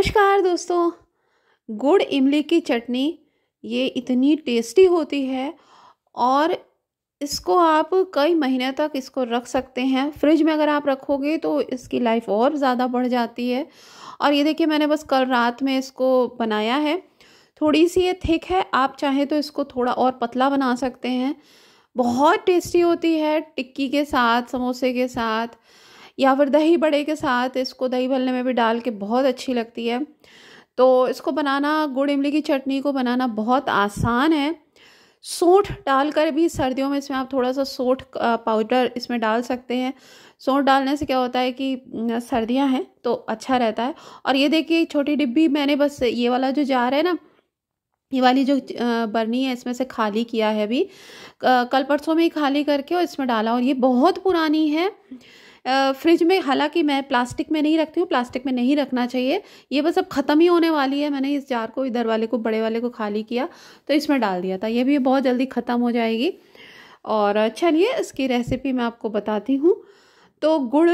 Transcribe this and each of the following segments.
नमस्कार दोस्तों गुड़ इमली की चटनी ये इतनी टेस्टी होती है और इसको आप कई महीने तक इसको रख सकते हैं फ्रिज में अगर आप रखोगे तो इसकी लाइफ और ज़्यादा बढ़ जाती है और ये देखिए मैंने बस कल रात में इसको बनाया है थोड़ी सी ये थिक है आप चाहें तो इसको थोड़ा और पतला बना सकते हैं बहुत टेस्टी होती है टिक्की के साथ समोसे के साथ या फिर दही बड़े के साथ इसको दही भल्ले में भी डाल के बहुत अच्छी लगती है तो इसको बनाना गुड़ इमली की चटनी को बनाना बहुत आसान है सौंठ डालकर भी सर्दियों में इसमें आप थोड़ा सा सोठ पाउडर इसमें डाल सकते हैं सोठ डालने से क्या होता है कि सर्दियां हैं तो अच्छा रहता है और ये देखिए छोटी डिब्बी मैंने बस ये वाला जो जार है ना ये वाली जो बर्नी है इसमें से खाली किया है अभी कल परसों में ही खाली करके और इसमें डाला और ये बहुत पुरानी है फ्रिज में हालांकि मैं प्लास्टिक में नहीं रखती हूँ प्लास्टिक में नहीं रखना चाहिए ये बस अब ख़त्म ही होने वाली है मैंने इस जार को इधर वाले को बड़े वाले को खाली किया तो इसमें डाल दिया था ये भी बहुत जल्दी ख़त्म हो जाएगी और चलिए इसकी रेसिपी मैं आपको बताती हूँ तो गुड़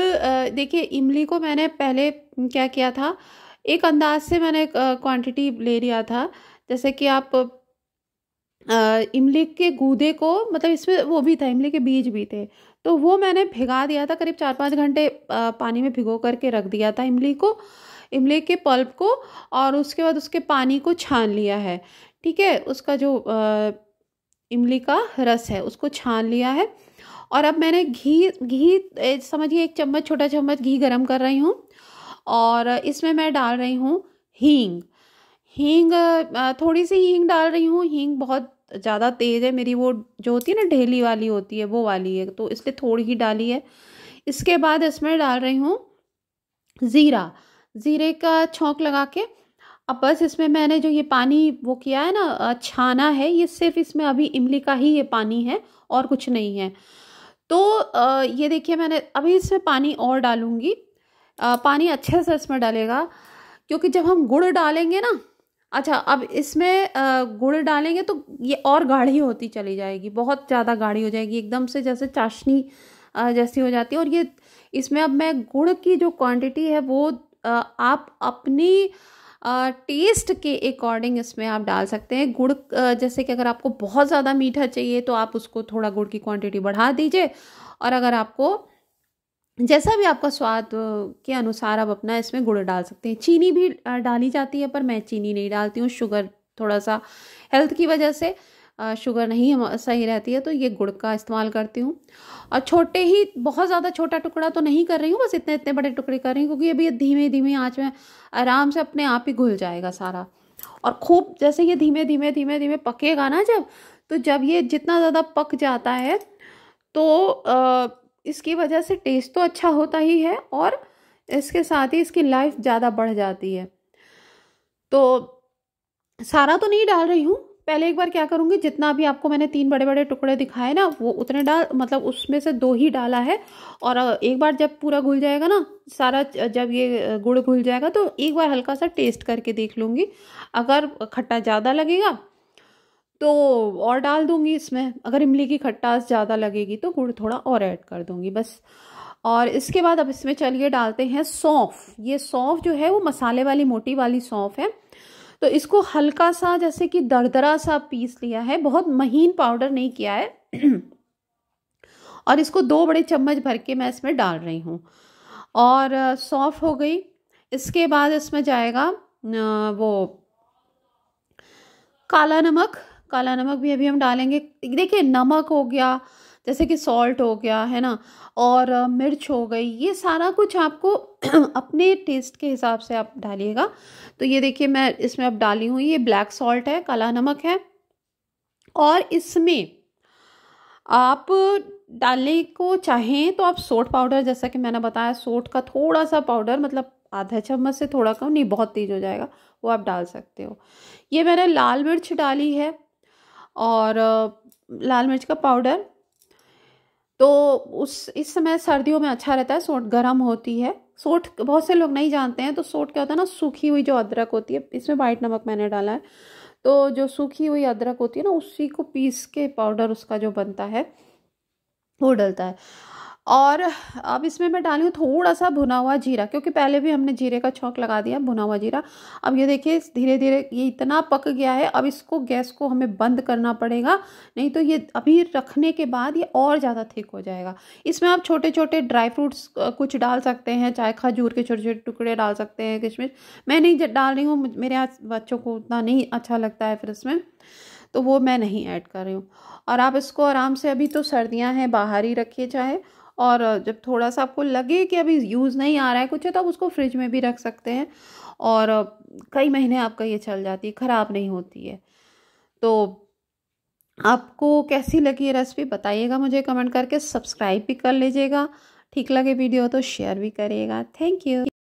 देखिए इमली को मैंने पहले क्या किया था एक अंदाज से मैंने क्वांटिटी ले लिया था जैसे कि आप इमली के गूदे को मतलब इसमें वो भी था इमली के बीज भी थे तो वो मैंने भिगा दिया था करीब चार पाँच घंटे पानी में भिगो करके रख दिया था इमली को इमली के पल्प को और उसके बाद उसके पानी को छान लिया है ठीक है उसका जो इमली का रस है उसको छान लिया है और अब मैंने घी घी समझिए एक चम्मच छोटा चम्मच घी गरम कर रही हूँ और इसमें मैं डाल रही हूँ हींग हींग थोड़ी सी हींग डाल रही हूँ हींग बहुत ज़्यादा तेज़ है मेरी वो जो होती है ना ढेली वाली होती है वो वाली है तो इसलिए थोड़ी ही डाली है इसके बाद इसमें डाल रही हूँ ज़ीरा ज़ीरे का छोंक लगा के अब बस इसमें मैंने जो ये पानी वो किया है ना छाना है ये सिर्फ इसमें अभी इमली का ही ये पानी है और कुछ नहीं है तो ये देखिए मैंने अभी इसमें पानी और डालूँगी पानी अच्छे से इसमें डालेगा क्योंकि जब हम गुड़ डालेंगे ना अच्छा अब इसमें गुड़ डालेंगे तो ये और गाढ़ी होती चली जाएगी बहुत ज़्यादा गाढ़ी हो जाएगी एकदम से जैसे चाशनी जैसी हो जाती है और ये इसमें अब मैं गुड़ की जो क्वांटिटी है वो आप अपनी टेस्ट के अकॉर्डिंग इसमें आप डाल सकते हैं गुड़ जैसे कि अगर आपको बहुत ज़्यादा मीठा चाहिए तो आप उसको थोड़ा गुड़ की क्वांटिटी बढ़ा दीजिए और अगर आपको जैसा भी आपका स्वाद के अनुसार आप अपना इसमें गुड़ डाल सकते हैं चीनी भी डाली जाती है पर मैं चीनी नहीं डालती हूँ शुगर थोड़ा सा हेल्थ की वजह से शुगर नहीं सही रहती है तो ये गुड़ का इस्तेमाल करती हूँ और छोटे ही बहुत ज़्यादा छोटा टुकड़ा तो नहीं कर रही हूँ बस इतने इतने बड़े टुकड़े कर रही हूँ क्योंकि अभी धीमे धीमे आँच में आराम से अपने आप ही घुल जाएगा सारा और खूब जैसे ये धीमे धीमे धीमे धीमे पकेगा ना जब तो जब ये जितना ज़्यादा पक जाता है तो आ, इसकी वजह से टेस्ट तो अच्छा होता ही है और इसके साथ ही इसकी लाइफ ज़्यादा बढ़ जाती है तो सारा तो नहीं डाल रही हूँ पहले एक बार क्या करूँगी जितना भी आपको मैंने तीन बड़े बड़े टुकड़े दिखाए ना वो उतने डाल मतलब उसमें से दो ही डाला है और एक बार जब पूरा घुल जाएगा ना सारा जब ये गुड़ घुल जाएगा तो एक बार हल्का सा टेस्ट करके देख लूँगी अगर खट्टा ज़्यादा लगेगा तो और डाल दूंगी इसमें अगर इमली की खट्टास ज़्यादा लगेगी तो गुड़ थोड़ा और ऐड कर दूंगी बस और इसके बाद अब इसमें चलिए डालते हैं सौंफ ये सौंफ जो है वो मसाले वाली मोटी वाली सौंफ है तो इसको हल्का सा जैसे कि दरदरा सा पीस लिया है बहुत महीन पाउडर नहीं किया है और इसको दो बड़े चम्मच भर के मैं इसमें डाल रही हूँ और सौंफ हो गई इसके बाद इसमें जाएगा वो काला नमक काला नमक भी अभी हम डालेंगे देखिए नमक हो गया जैसे कि सॉल्ट हो गया है ना और मिर्च हो गई ये सारा कुछ आपको अपने टेस्ट के हिसाब से आप डालिएगा तो ये देखिए मैं इसमें अब डाली हूँ ये ब्लैक सॉल्ट है काला नमक है और इसमें आप डालने को चाहें तो आप सोट पाउडर जैसा कि मैंने बताया सोट का थोड़ा सा पाउडर मतलब आधा चम्मच से थोड़ा कम नहीं बहुत तेज हो जाएगा वो आप डाल सकते हो ये मैंने लाल मिर्च डाली है और लाल मिर्च का पाउडर तो उस इस समय सर्दियों में अच्छा रहता है सोट गर्म होती है सोट बहुत से लोग नहीं जानते हैं तो सोट क्या होता है ना सूखी हुई जो अदरक होती है इसमें वाइट नमक मैंने डाला है तो जो सूखी हुई अदरक होती है ना उसी को पीस के पाउडर उसका जो बनता है वो डलता है और अब इसमें मैं डाली हूँ थोड़ा सा भुना हुआ जीरा क्योंकि पहले भी हमने जीरे का छौंक लगा दिया भुना हुआ जीरा अब ये देखिए धीरे धीरे ये इतना पक गया है अब इसको गैस को हमें बंद करना पड़ेगा नहीं तो ये अभी रखने के बाद ये और ज़्यादा थिक हो जाएगा इसमें आप छोटे छोटे ड्राई फ्रूट्स कुछ डाल सकते हैं चाहे खजूर के छोटे छोटे टुकड़े डाल सकते हैं किशमिश मैं नहीं डाल रही हूँ मेरे बच्चों को उतना नहीं अच्छा लगता है फिर इसमें तो वो मैं नहीं ऐड कर रही हूँ और आप इसको आराम से अभी तो सर्दियाँ हैं बाहर ही रखिए चाहे और जब थोड़ा सा आपको लगे कि अभी यूज़ नहीं आ रहा है कुछ है तो आप उसको फ्रिज में भी रख सकते हैं और कई महीने आपका ये चल जाती है ख़राब नहीं होती है तो आपको कैसी लगी ये रेसिपी बताइएगा मुझे कमेंट करके सब्सक्राइब भी कर लीजिएगा ठीक लगे वीडियो तो शेयर भी करिएगा थैंक यू